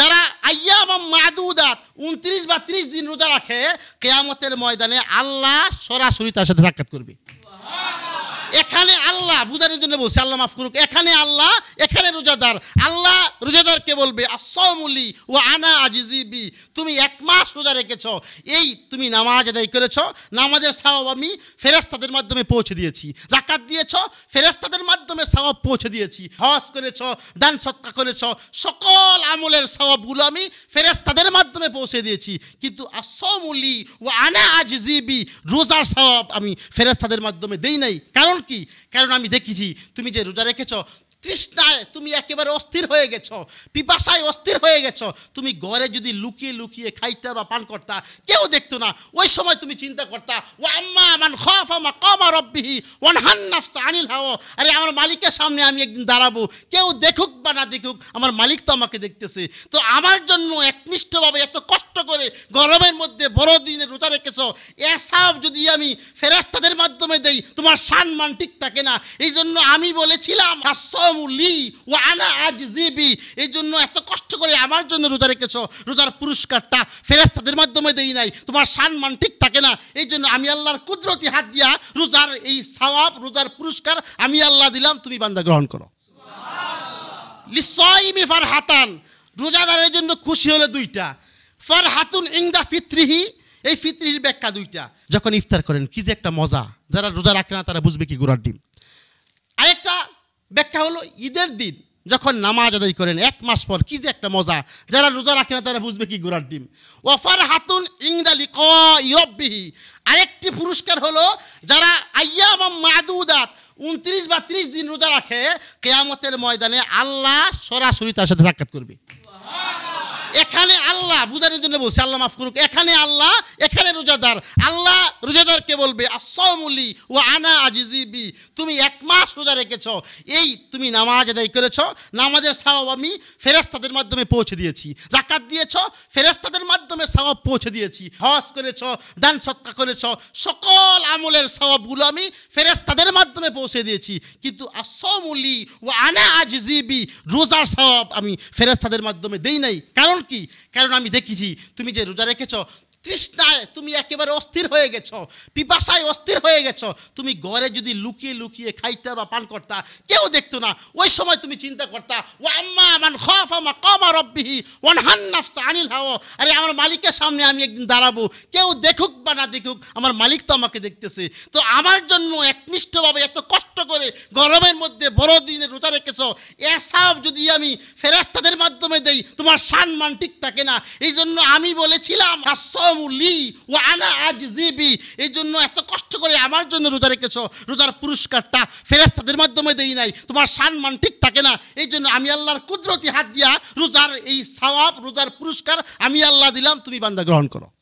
যারা আয়া বা মাদুদাত উনত্রিশ বা ত্রিশ দিন রোজা রাখে কেয়ামতের ময়দানে আল্লাহ সরাসরি তার সাথে সাক্ষাৎ করবে এখানে আল্লাহ বুঝানোর জন্য বলছে আল্লাহ মাফ করুক এখানে আল্লাহ এখানে রোজাদার আল্লাহ রোজাদারকে বলবে আসমুলি ও আনা আজিজিবি তুমি এক মাস রোজা রেখেছ এই তুমি নামাজ আদায় করেছ নামাজের সাহাব আমি ফেরেস্তাদের মাধ্যমে পৌঁছে দিয়েছি জাকাত দিয়েছ ফেরেস্তাদের মাধ্যমে সবাব পৌঁছে দিয়েছি হজ করেছ দান সত্তা করেছ সকল আমলের সবাবগুলো আমি ফেরেস্তাদের মাধ্যমে পৌঁছে দিয়েছি কিন্তু আসমুলি ও আনা আজিবি রোজার সবাব আমি ফেরেস্তাদের মাধ্যমে দেই নাই কারণ কি কারণ আমি দেখেছি তুমি যে রোজা রেখেছ তৃষ্ণায় তুমি একেবারে অস্থির হয়ে গেছ পিপাসায় অস্থির হয়ে গেছ তুমি ঘরে যদি লুকিয়ে লুকিয়ে খাইতা বা পান করতা কেউ দেখতো না ওই সময় তুমি চিন্তা করতা ও আম্মা মান খফ আমা কমা রব্বিহি ওয়ানহান নাফসা আনিল হাও আরে আমার মালিকের সামনে আমি একদিন দাঁড়াবো কেউ দেখুক বা না দেখুক আমার মালিক তো আমাকে দেখতেছে তো আমার জন্য একনিষ্ঠভাবে এত কষ্ট করে গরমের মধ্যে বড় দিনে রোজা রেখেছ এসব যদি আমি ফেরাস্তাদের মাধ্যমে দেই তোমার মান ঠিক থাকে না এই জন্য আমি বলেছিলাম হাস্য সাউলি ও আনা আজ জিবি এই জন্য এত কষ্ট করে আমার জন্য রোজা রেখেছ রোজার পুরস্কারটা মাধ্যমে দেই নাই তোমার ঠিক থাকে না এই জন্য আমি আল্লাহর কুদরতি হাত দিয়া রোজার এই সওয়াব রোজার পুরস্কার আমি আল্লাহ দিলাম তুমি বান্দা গ্রহণ করো লিসাইমি রোজাদারের জন্য খুশি হলে দুইটা ফারহাতুন ইংদা ফিত্রিহি এই ফিত্রির ব্যাখ্যা দুইটা যখন ইফতার করেন কি যে একটা মজা যারা রোজা রাখে না তারা বুঝবে কি গুড়ার ডিম ব্যাখ্যা হলো ঈদের দিন যখন নামাজ আদায় করেন এক মাস পর কি যে একটা মজা যারা রোজা রাখে না তারা বুঝবে কি গোড়ার ডিম ওফার হাতুন ইংদালি কব্বিহি আরেকটি পুরস্কার হলো যারা আইয়া বা মাদুদাত উনত্রিশ বা ত্রিশ দিন রোজা রাখে কেয়ামতের ময়দানে আল্লাহ সরাসরি তার সাথে সাক্ষাৎ করবে এখানে আল্লাহ বুঝানোর জন্য বলছে আল্লাহ মাফ করুক এখানে আল্লাহ এখানে রোজাদার আল্লাহ রোজাদারকে বলবে আসমুলি ও আনা আজিজিবি তুমি এক মাস রোজা রেখেছ এই তুমি নামাজ আদায় করেছ নামাজের সাও আমি ফেরেস্তাদের মাধ্যমে পৌঁছে দিয়েছি জাকাত দিয়েছ ফেরেস্তাদের মাধ্যমে সবাব পৌঁছে দিয়েছি হজ করেছ দান সত্তা করেছ সকল আমলের সবাবগুলো আমি তাদের মাধ্যমে পৌঁছে দিয়েছি কিন্তু আসমলি ও আনা জিবি রোজার সবাব আমি তাদের মাধ্যমে দেই নাই কারণ কি কারণ আমি দেখেছি তুমি যে রোজা রেখেছ তৃষ্ণায় তুমি একেবারে অস্থির হয়ে গেছো পিপাসায় অস্থির হয়ে গেছো তুমি ঘরে যদি লুকিয়ে লুকিয়ে খাইতা বা পান করতা কেউ দেখতো না ওই সময় তুমি চিন্তা করতা ও আম্মা আমান খফ আমা কমা রব্বিহি ওয়ানহান নাফসা আনিল হাও আরে আমার মালিকের সামনে আমি একদিন দাঁড়াবো কেউ দেখুক বা না দেখুক আমার মালিক তো আমাকে দেখতেছে তো আমার জন্য একনিষ্ঠভাবে এত কষ্ট করে গরমের মধ্যে বড় রোজা রেখেছ এসাব যদি আমি ফেরাস্তাদের মাধ্যমে দেই তোমার সম্মান ঠিক থাকে না এই জন্য আমি বলেছিলাম লি ও আনা আজ জিবি এই জন্য এত কষ্ট করে আমার জন্য রোজা রেখেছ রোজার পুরস্কারটা ফেরাস্তাদের মাধ্যমে দেই নাই তোমার সম্মান ঠিক থাকে না এই জন্য আমি আল্লাহর কুদরতি হাত দিয়া রোজার এই সওয়াব রোজার পুরস্কার আমি আল্লাহ দিলাম তুমি বান্দা গ্রহণ করো